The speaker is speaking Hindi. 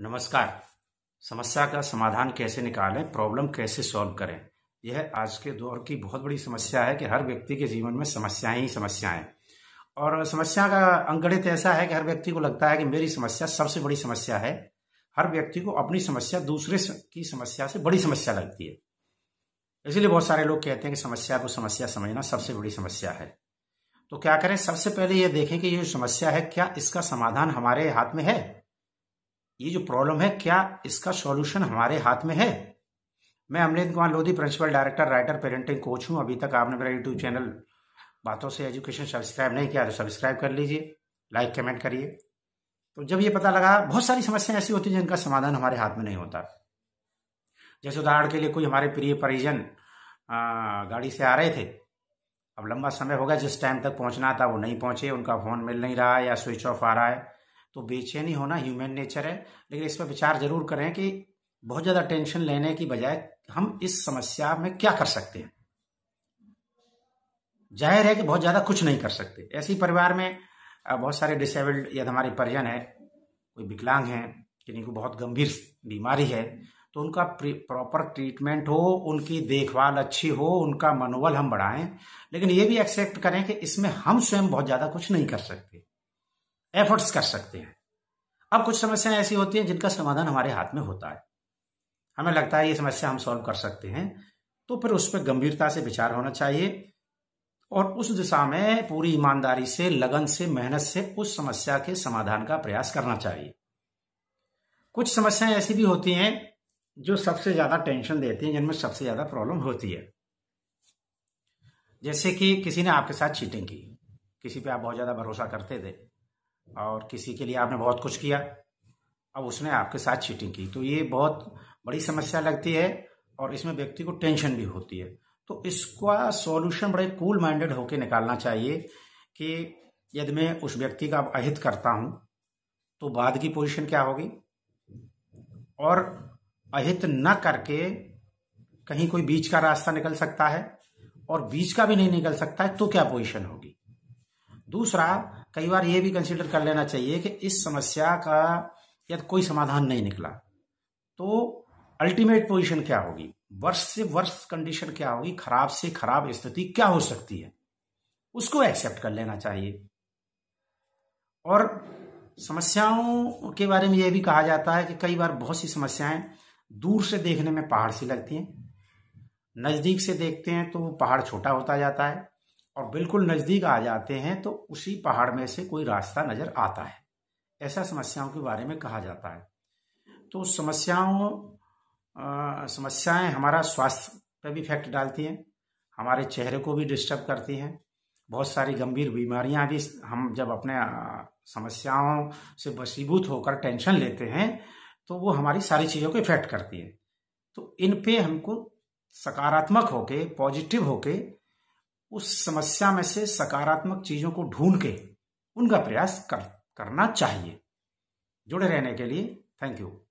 नमस्कार समस्या का समाधान कैसे निकालें प्रॉब्लम कैसे सॉल्व करें यह आज के दौर की बहुत बड़ी समस्या है कि हर व्यक्ति के जीवन में समस्याएं ही समस्याएं और समस्या का अंगणित ऐसा है कि हर व्यक्ति को लगता है कि मेरी समस्या सबसे बड़ी समस्या है हर व्यक्ति को अपनी समस्या दूसरे की समस्या से बड़ी समस्या लगती है इसलिए बहुत सारे लोग कहते हैं कि समस्या को समस्या समझना सबसे बड़ी समस्या है तो क्या करें सबसे पहले ये देखें कि ये समस्या है क्या इसका समाधान हमारे हाथ में है ये जो प्रॉब्लम है क्या इसका सॉल्यूशन हमारे हाथ में है मैं Amrendra Kumar Lodhi principal director writer parenting coach हूं अभी तक आपने मेरा यूट्यूब चैनल बातों से एजुकेशन सब्सक्राइब नहीं किया तो सब्सक्राइब कर लीजिए लाइक कमेंट करिए तो जब ये पता लगा बहुत सारी समस्याएं ऐसी होती हैं जिनका समाधान हमारे हाथ में नहीं होता जैसे उदाहरण के लिए कोई हमारे प्रिय परिजन गाड़ी से आ रहे थे अब लंबा समय होगा जिस टाइम तक पहुंचना था वो नहीं पहुंचे उनका फ़ोन मिल नहीं रहा है या स्विच ऑफ आ रहा है तो बेचैनी होना ह्यूमन नेचर है लेकिन इस पर विचार जरूर करें कि बहुत ज़्यादा टेंशन लेने की बजाय हम इस समस्या में क्या कर सकते हैं जाहिर है कि बहुत ज़्यादा कुछ नहीं कर सकते ऐसे परिवार में बहुत सारे डिसेबल्ड या तो हमारे परिजन है कोई विकलांग है किन्हीं को बहुत गंभीर बीमारी है तो उनका प्रॉपर ट्रीटमेंट हो उनकी देखभाल अच्छी हो उनका मनोबल हम बढ़ाएं लेकिन ये भी एक्सेप्ट करें कि इसमें हम स्वयं बहुत ज़्यादा कुछ नहीं कर सकते एफर्ट्स कर सकते हैं अब कुछ समस्याएं ऐसी होती हैं जिनका समाधान हमारे हाथ में होता है हमें लगता है ये समस्या हम सॉल्व कर सकते हैं तो फिर उस पर गंभीरता से विचार होना चाहिए और उस दिशा में पूरी ईमानदारी से लगन से मेहनत से उस समस्या के समाधान का प्रयास करना चाहिए कुछ समस्याएं ऐसी भी होती हैं जो सबसे ज्यादा टेंशन देती हैं जिनमें सबसे ज्यादा प्रॉब्लम होती है जैसे कि किसी ने आपके साथ चीटिंग की किसी पे आप बहुत ज्यादा भरोसा करते थे और किसी के लिए आपने बहुत कुछ किया अब उसने आपके साथ चीटिंग की तो ये बहुत बड़ी समस्या लगती है और इसमें व्यक्ति को टेंशन भी होती है तो इसका सॉल्यूशन बड़े कूल माइंडेड होकर निकालना चाहिए कि यदि मैं उस व्यक्ति का अहित करता हूँ तो बाद की पोजीशन क्या होगी और अहित न करके कहीं कोई बीच का रास्ता निकल सकता है और बीच का भी नहीं निकल सकता है तो क्या पोजीशन होगी दूसरा कई बार ये भी कंसिडर कर लेना चाहिए कि इस समस्या का यदि कोई समाधान नहीं निकला तो अल्टीमेट पोजीशन क्या होगी वर्ष से वर्ष कंडीशन क्या होगी खराब से खराब स्थिति क्या हो सकती है उसको एक्सेप्ट कर लेना चाहिए और समस्याओं के बारे में यह भी कहा जाता है कि कई बार बहुत सी समस्याएं दूर से देखने में पहाड़ सी लगती हैं नज़दीक से देखते हैं तो वो पहाड़ छोटा होता जाता है और बिल्कुल नज़दीक आ जाते हैं तो उसी पहाड़ में से कोई रास्ता नज़र आता है ऐसा समस्याओं के बारे में कहा जाता है तो समस्याओं समस्याएं हमारा स्वास्थ्य पर भी इफेक्ट डालती हैं हमारे चेहरे को भी डिस्टर्ब करती हैं बहुत सारी गंभीर बीमारियां भी हम जब अपने समस्याओं से बसीबूत होकर टेंशन लेते हैं तो वो हमारी सारी चीज़ों को इफेक्ट करती है तो इन पे हमको सकारात्मक होके पॉजिटिव होके उस समस्या में से सकारात्मक चीजों को ढूंढ के उनका प्रयास कर, करना चाहिए जुड़े रहने के लिए थैंक यू